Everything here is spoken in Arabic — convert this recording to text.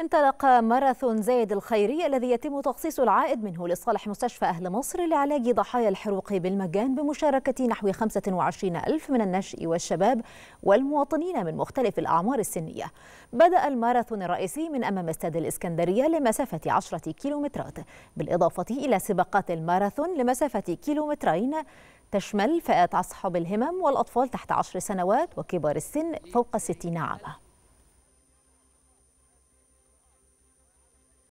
انطلق ماراثون زايد الخيري الذي يتم تخصيص العائد منه لصالح مستشفى أهل مصر لعلاج ضحايا الحروق بالمجان بمشاركة نحو 25 ألف من النشء والشباب والمواطنين من مختلف الأعمار السنية بدأ الماراثون الرئيسي من أمام استاد الإسكندرية لمسافة 10 كيلومترات بالإضافة إلى سباقات الماراثون لمسافة كيلومترين تشمل فئات أصحاب الهمم والأطفال تحت 10 سنوات وكبار السن فوق 60 عاماً